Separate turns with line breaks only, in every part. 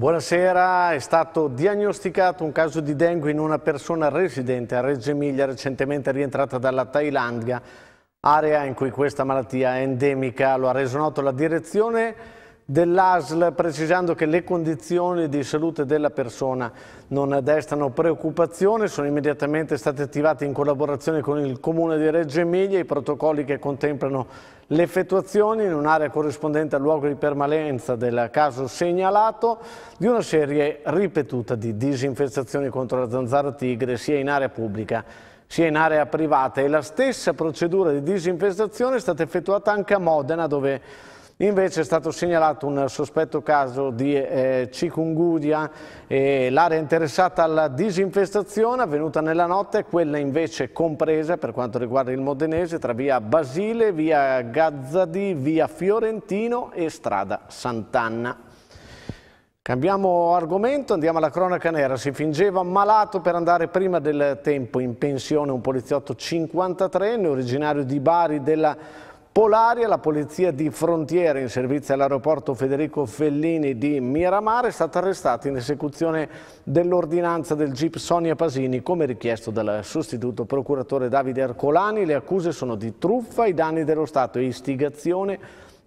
Buonasera, è stato diagnosticato un caso di dengue in una persona residente a Reggio Emilia recentemente rientrata dalla Thailandia, area in cui questa malattia è endemica, lo ha reso noto la direzione dell'ASL precisando che le condizioni di salute della persona non destano preoccupazione, sono immediatamente state attivate in collaborazione con il Comune di Reggio Emilia i protocolli che contemplano l'effettuazione in un'area corrispondente al luogo di permanenza del caso segnalato di una serie ripetuta di disinfestazioni contro la zanzara tigre sia in area pubblica sia in area privata e la stessa procedura di disinfestazione è stata effettuata anche a Modena dove Invece è stato segnalato un sospetto caso di eh, chikungunya, eh, l'area interessata alla disinfestazione avvenuta nella notte è quella invece compresa per quanto riguarda il Modenese tra via Basile, via Gazzadi, via Fiorentino e strada Sant'Anna. Cambiamo argomento, andiamo alla cronaca nera. Si fingeva malato per andare prima del tempo in pensione un poliziotto 53enne originario di Bari della Polaria, la polizia di frontiera in servizio all'aeroporto Federico Fellini di Miramar è stata arrestata in esecuzione dell'ordinanza del GIP Sonia Pasini come richiesto dal sostituto procuratore Davide Ercolani. Le accuse sono di truffa ai danni dello Stato e istigazione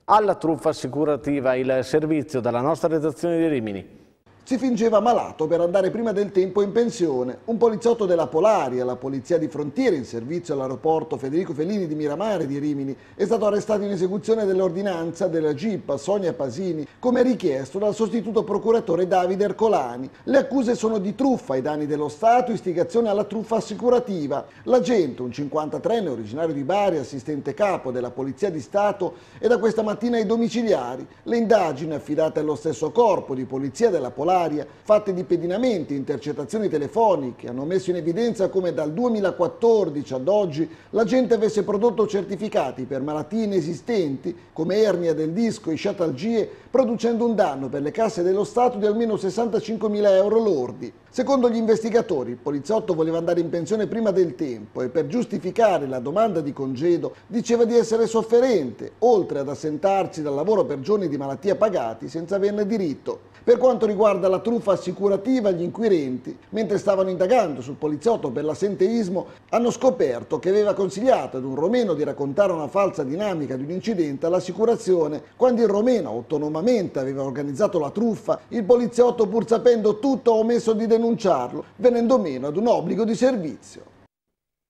alla truffa assicurativa. Il servizio
dalla nostra redazione di Rimini si fingeva malato per andare prima del tempo in pensione. Un poliziotto della Polaria, la polizia di frontiera in servizio all'aeroporto Federico Fellini di Miramare di Rimini, è stato arrestato in esecuzione dell'ordinanza della GIP Sonia Pasini, come richiesto dal sostituto procuratore Davide Ercolani. Le accuse sono di truffa ai danni dello Stato, istigazione alla truffa assicurativa. L'agente, un 53enne originario di Bari, assistente capo della Polizia di Stato, è da questa mattina ai domiciliari. Le indagini affidate allo stesso corpo di polizia della Polaria varia, fatte di pedinamenti, intercettazioni telefoniche, hanno messo in evidenza come dal 2014 ad oggi la gente avesse prodotto certificati per malattie inesistenti come ernia del disco e sciatalgie, producendo un danno per le casse dello Stato di almeno 65.000 euro lordi. Secondo gli investigatori, il poliziotto voleva andare in pensione prima del tempo e per giustificare la domanda di congedo diceva di essere sofferente, oltre ad assentarsi dal lavoro per giorni di malattia pagati senza averne diritto. Per quanto riguarda la truffa assicurativa, gli inquirenti, mentre stavano indagando sul poliziotto per l'assenteismo, hanno scoperto che aveva consigliato ad un romeno di raccontare una falsa dinamica di un incidente all'assicurazione. Quando il romeno autonomamente aveva organizzato la truffa, il poliziotto, pur sapendo tutto, ha omesso di denunciarlo, venendo meno ad un obbligo di servizio.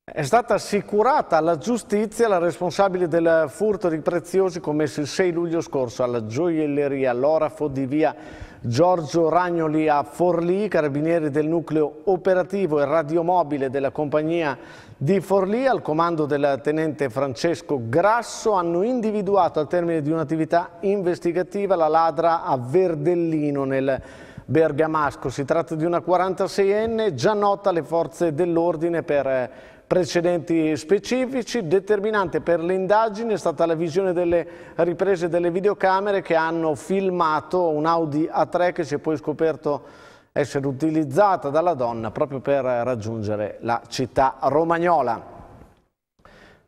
È stata assicurata alla giustizia la
responsabile del furto di preziosi commesso il 6 luglio scorso alla gioielleria all'orafo di via Giorgio Ragnoli a Forlì, carabinieri del nucleo operativo e radiomobile della compagnia di Forlì, al comando del tenente Francesco Grasso, hanno individuato al termine di un'attività investigativa la ladra a Verdellino nel Bergamasco. Si tratta di una 46enne già nota alle forze dell'ordine per precedenti specifici. Determinante per le indagini è stata la visione delle riprese delle videocamere che hanno filmato un Audi A3 che si è poi scoperto essere utilizzata dalla donna proprio per raggiungere la città romagnola.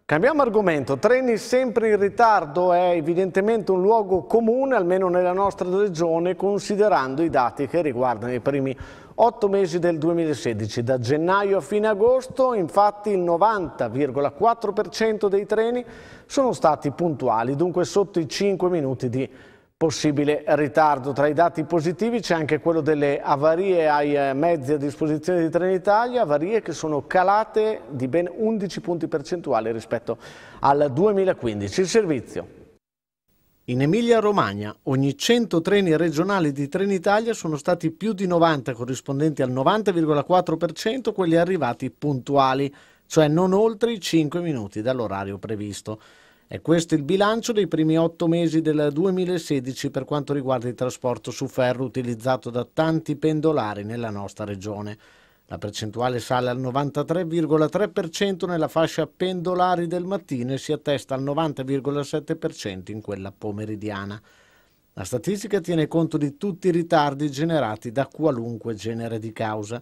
Cambiamo argomento, treni sempre in ritardo è evidentemente un luogo comune, almeno nella nostra regione, considerando i dati che riguardano i primi otto mesi del 2016. Da gennaio a fine agosto, infatti, il 90,4% dei treni sono stati puntuali, dunque sotto i 5 minuti di ritardo Possibile ritardo. Tra i dati positivi c'è anche quello delle avarie ai eh, mezzi a disposizione di Trenitalia, avarie che sono calate di ben 11 punti percentuali rispetto al 2015. Il servizio. In Emilia-Romagna ogni 100 treni regionali di Trenitalia sono stati più di 90 corrispondenti al 90,4% quelli arrivati puntuali, cioè non oltre i 5 minuti dall'orario previsto. E questo è il bilancio dei primi otto mesi del 2016 per quanto riguarda il trasporto su ferro utilizzato da tanti pendolari nella nostra regione. La percentuale sale al 93,3% nella fascia pendolari del mattino e si attesta al 90,7% in quella pomeridiana. La statistica tiene conto di tutti i ritardi generati da qualunque genere di causa.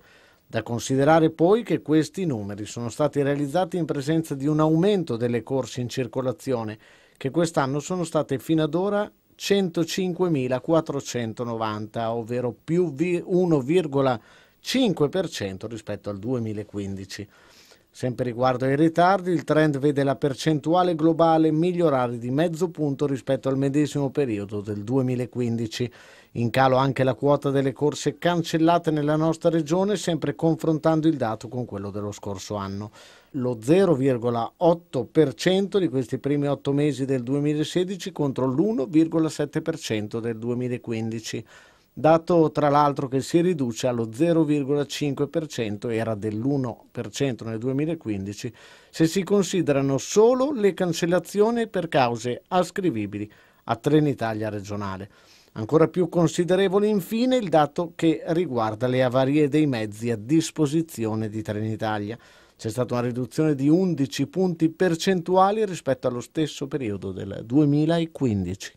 Da considerare poi che questi numeri sono stati realizzati in presenza di un aumento delle corse in circolazione, che quest'anno sono state fino ad ora 105.490, ovvero più 1,5% rispetto al 2015. Sempre riguardo ai ritardi, il trend vede la percentuale globale migliorare di mezzo punto rispetto al medesimo periodo del 2015 in calo anche la quota delle corse cancellate nella nostra regione, sempre confrontando il dato con quello dello scorso anno. Lo 0,8% di questi primi otto mesi del 2016 contro l'1,7% del 2015 dato tra l'altro che si riduce allo 0,5%, era dell'1% nel 2015, se si considerano solo le cancellazioni per cause ascrivibili a Trenitalia regionale. Ancora più considerevole infine il dato che riguarda le avarie dei mezzi a disposizione di Trenitalia. C'è stata una riduzione di 11 punti percentuali rispetto allo stesso periodo del 2015.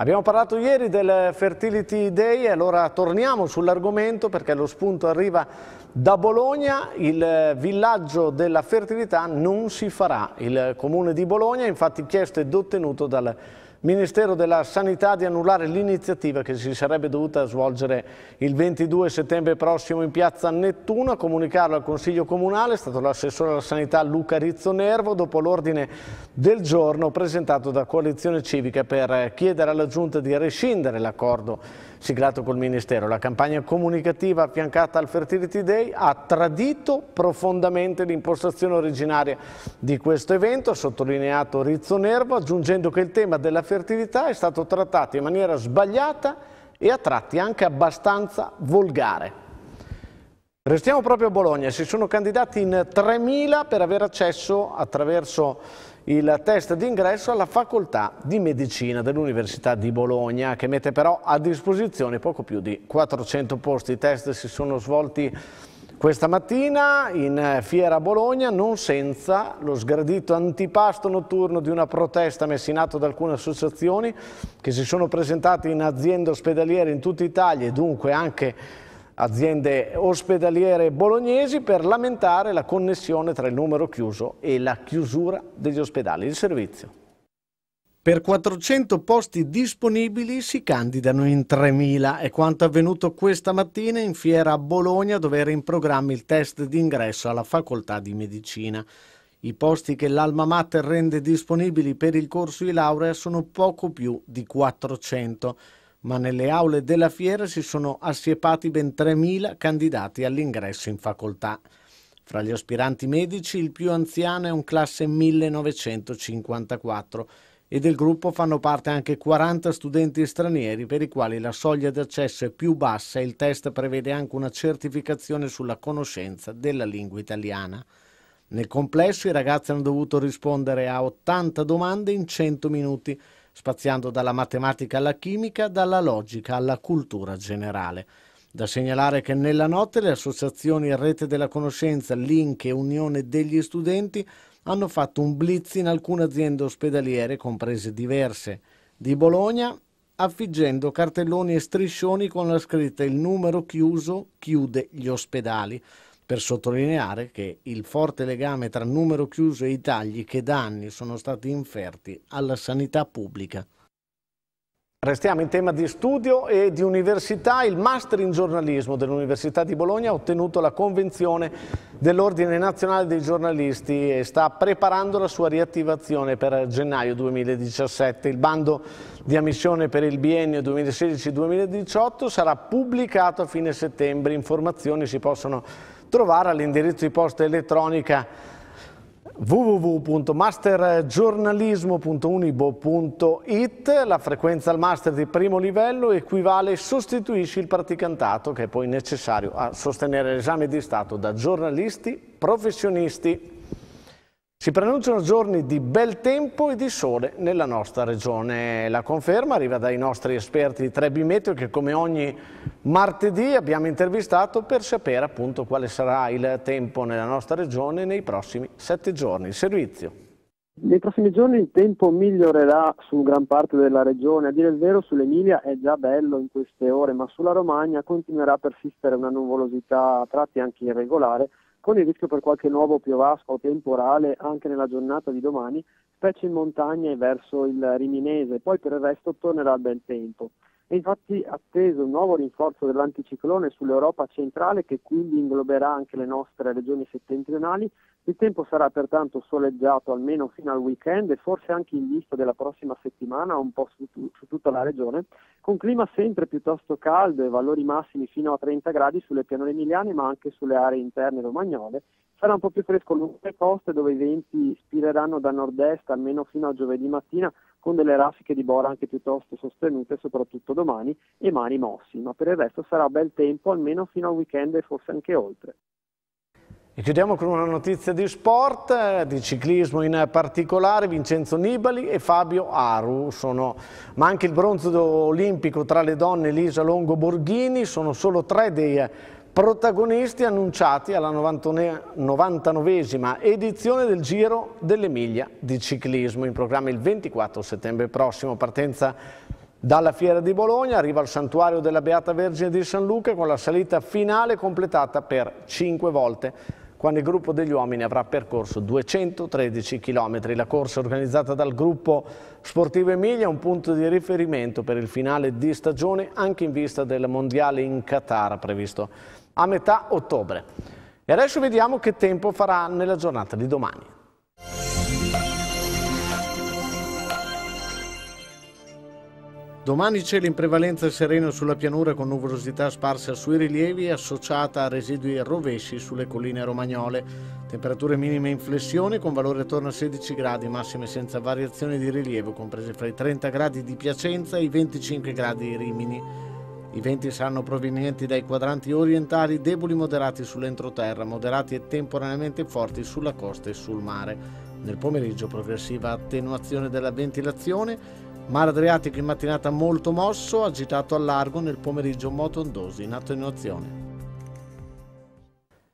Abbiamo parlato ieri del Fertility Day e allora torniamo sull'argomento perché lo spunto arriva da Bologna, il villaggio della fertilità non si farà. Il comune di Bologna infatti chiesto ed ottenuto dal Ministero della Sanità di annullare l'iniziativa che si sarebbe dovuta svolgere il 22 settembre prossimo in piazza Nettuno. A comunicarlo al Consiglio Comunale è stato l'assessore della Sanità Luca Rizzo Nervo dopo l'ordine del giorno presentato da Coalizione Civica per chiedere alla Giunta di rescindere l'accordo siglato col Ministero. La campagna comunicativa affiancata al Fertility Day ha tradito profondamente l'impostazione originaria di questo evento, ha sottolineato Rizzo Nervo, aggiungendo che il tema della fertilità è stato trattato in maniera sbagliata e a tratti anche abbastanza volgare. Restiamo proprio a Bologna, si sono candidati in 3.000 per avere accesso attraverso il test d'ingresso alla facoltà di medicina dell'Università di Bologna che mette però a disposizione poco più di 400 posti. I test si sono svolti questa mattina in Fiera Bologna, non senza lo sgradito antipasto notturno di una protesta messa in atto da alcune associazioni che si sono presentate in aziende ospedaliere in tutta Italia e dunque anche aziende ospedaliere bolognesi per lamentare la connessione tra il numero chiuso e la chiusura degli ospedali di servizio. Per 400 posti disponibili si candidano in 3.000. È quanto avvenuto questa mattina in fiera a Bologna dove era in programma il test d'ingresso alla facoltà di medicina. I posti che l'Alma Mater rende disponibili per il corso di laurea sono poco più di 400 ma nelle aule della fiera si sono assiepati ben 3.000 candidati all'ingresso in facoltà. Fra gli aspiranti medici il più anziano è un classe 1954 e del gruppo fanno parte anche 40 studenti stranieri per i quali la soglia di accesso è più bassa e il test prevede anche una certificazione sulla conoscenza della lingua italiana. Nel complesso i ragazzi hanno dovuto rispondere a 80 domande in 100 minuti spaziando dalla matematica alla chimica, dalla logica alla cultura generale. Da segnalare che nella notte le associazioni Rete della Conoscenza, Link e Unione degli Studenti hanno fatto un blitz in alcune aziende ospedaliere, comprese diverse, di Bologna, affiggendo cartelloni e striscioni con la scritta Il numero chiuso chiude gli ospedali per sottolineare che il forte legame tra numero chiuso e i tagli che da anni sono stati inferti alla sanità pubblica. Restiamo in tema di studio e di università. Il Master in giornalismo dell'Università di Bologna ha ottenuto la convenzione dell'Ordine Nazionale dei Giornalisti e sta preparando la sua riattivazione per gennaio 2017. Il bando di ammissione per il biennio 2016-2018 sarà pubblicato a fine settembre. Informazioni si possono trovare all'indirizzo di posta elettronica www.mastergiornalismo.unibo.it la frequenza al master di primo livello equivale e sostituisce il praticantato che è poi necessario a sostenere l'esame di stato da giornalisti professionisti. Si preannunciano giorni di bel tempo e di sole nella nostra regione. La conferma arriva dai nostri esperti di Trebi Meteo che come ogni martedì abbiamo intervistato per sapere appunto quale sarà il tempo nella nostra regione nei prossimi sette giorni. Il servizio.
Nei prossimi giorni il tempo migliorerà su gran parte della regione, a dire il vero sull'Emilia è già bello in queste ore, ma sulla Romagna continuerà a persistere una nuvolosità a tratti anche irregolare con il rischio per qualche nuovo piovasco temporale anche nella giornata di domani, specie in montagna e verso il Riminese, poi per il resto tornerà al bel tempo. È infatti atteso un nuovo rinforzo dell'anticiclone sull'Europa centrale che quindi ingloberà anche le nostre regioni settentrionali. Il tempo sarà pertanto soleggiato almeno fino al weekend e forse anche in vista della prossima settimana un po' su, su tutta la regione, con clima sempre piuttosto caldo e valori massimi fino a 30 gradi sulle pianure emiliane ma anche sulle aree interne romagnole. Sarà un po' più fresco lungo le coste dove i venti spireranno da nord-est almeno fino a giovedì mattina con delle raffiche di bora anche piuttosto sostenute, soprattutto domani, e mani mossi, ma per il resto sarà bel tempo almeno fino al weekend e forse anche oltre.
E chiudiamo con una notizia di sport, eh, di ciclismo in particolare, Vincenzo Nibali e Fabio Aru, sono, ma anche il bronzo olimpico tra le donne Elisa Longo Borghini, sono solo tre dei protagonisti annunciati alla 99esima edizione del Giro dell'Emilia di ciclismo in programma il 24 settembre prossimo partenza dalla Fiera di Bologna arriva al santuario della Beata Vergine di San Luca con la salita finale completata per 5 volte quando il gruppo degli uomini avrà percorso 213 km. La corsa organizzata dal gruppo Sportivo Emilia è un punto di riferimento per il finale di stagione anche in vista del Mondiale in Qatar previsto a metà ottobre. E adesso vediamo che tempo farà nella giornata di domani. Domani cielo in prevalenza sereno sulla pianura con nuvolosità sparsa sui rilievi associata a residui rovesci sulle colline romagnole. Temperature minime in flessione con valore attorno a 16 gradi, massime senza variazioni di rilievo comprese fra i 30 gradi di Piacenza e i 25 gradi di Rimini. I venti saranno provenienti dai quadranti orientali deboli moderati sull'entroterra, moderati e temporaneamente forti sulla costa e sul mare. Nel pomeriggio progressiva attenuazione della ventilazione, mare Adriatico in mattinata molto mosso, agitato al largo nel pomeriggio motondosi in attenuazione.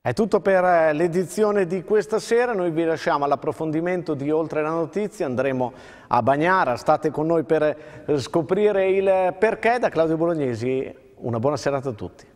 È tutto per eh, l'edizione di questa sera, noi vi lasciamo all'approfondimento di Oltre la Notizia, andremo a Bagnara, state con noi per eh, scoprire il eh, perché da Claudio Bolognesi. Una buona serata a tutti.